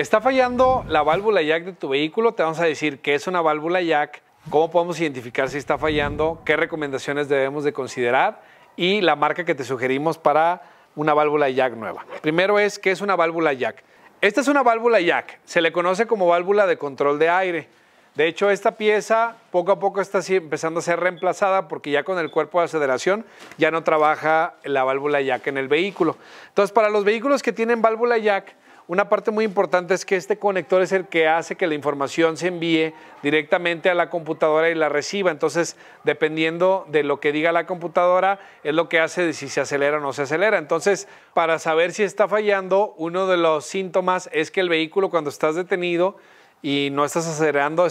Está fallando la válvula jack de tu vehículo, te vamos a decir qué es una válvula jack, cómo podemos identificar si está fallando, qué recomendaciones debemos de considerar y la marca que te sugerimos para una válvula jack nueva. Primero es qué es una válvula jack. Esta es una válvula jack, se le conoce como válvula de control de aire. De hecho, esta pieza poco a poco está empezando a ser reemplazada porque ya con el cuerpo de aceleración ya no trabaja la válvula jack en el vehículo. Entonces, para los vehículos que tienen válvula jack, una parte muy importante es que este conector es el que hace que la información se envíe directamente a la computadora y la reciba. Entonces, dependiendo de lo que diga la computadora, es lo que hace de si se acelera o no se acelera. Entonces, para saber si está fallando, uno de los síntomas es que el vehículo cuando estás detenido y no estás acelerando,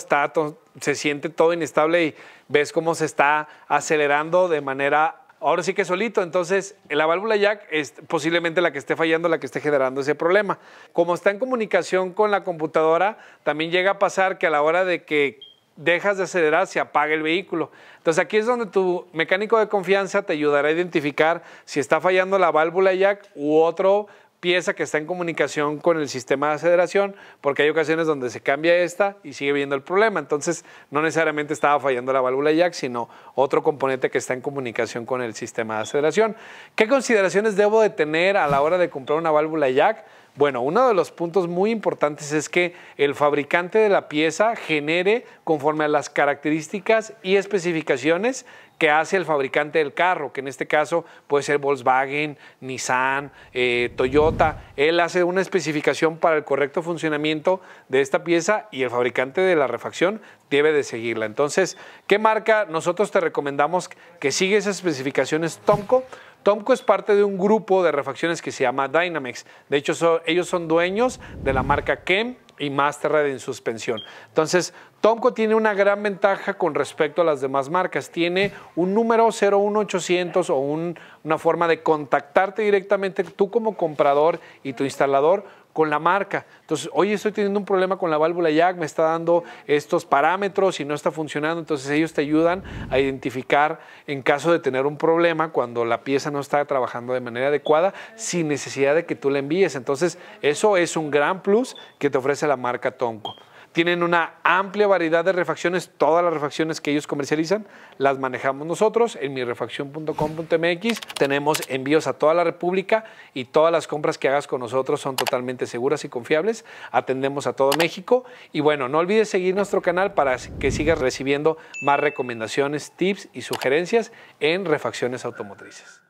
se siente todo inestable y ves cómo se está acelerando de manera ahora sí que solito. Entonces, la válvula jack es posiblemente la que esté fallando, la que esté generando ese problema. Como está en comunicación con la computadora, también llega a pasar que a la hora de que dejas de acelerar, se apaga el vehículo. Entonces, aquí es donde tu mecánico de confianza te ayudará a identificar si está fallando la válvula jack u otro pieza que está en comunicación con el sistema de aceleración, porque hay ocasiones donde se cambia esta y sigue viendo el problema. Entonces, no necesariamente estaba fallando la válvula jack, sino otro componente que está en comunicación con el sistema de aceleración. ¿Qué consideraciones debo de tener a la hora de comprar una válvula jack? Bueno, uno de los puntos muy importantes es que el fabricante de la pieza genere, conforme a las características y especificaciones, que hace el fabricante del carro, que en este caso puede ser Volkswagen, Nissan, eh, Toyota. Él hace una especificación para el correcto funcionamiento de esta pieza y el fabricante de la refacción debe de seguirla. Entonces, ¿qué marca? Nosotros te recomendamos que siga esas especificaciones Tomco. Tomco es parte de un grupo de refacciones que se llama Dynamex. De hecho, ellos son dueños de la marca Kem, y red en suspensión. Entonces, Tomco tiene una gran ventaja con respecto a las demás marcas. Tiene un número 01800 o una forma de contactarte directamente tú como comprador y tu instalador con la marca. Entonces, oye, estoy teniendo un problema con la válvula jack, me está dando estos parámetros y no está funcionando. Entonces, ellos te ayudan a identificar en caso de tener un problema cuando la pieza no está trabajando de manera adecuada sin necesidad de que tú la envíes. Entonces, eso es un gran plus que te ofrece la marca Tonco tienen una amplia variedad de refacciones, todas las refacciones que ellos comercializan las manejamos nosotros en mirefacción.com.mx. Tenemos envíos a toda la República y todas las compras que hagas con nosotros son totalmente seguras y confiables. Atendemos a todo México y bueno, no olvides seguir nuestro canal para que sigas recibiendo más recomendaciones, tips y sugerencias en refacciones automotrices.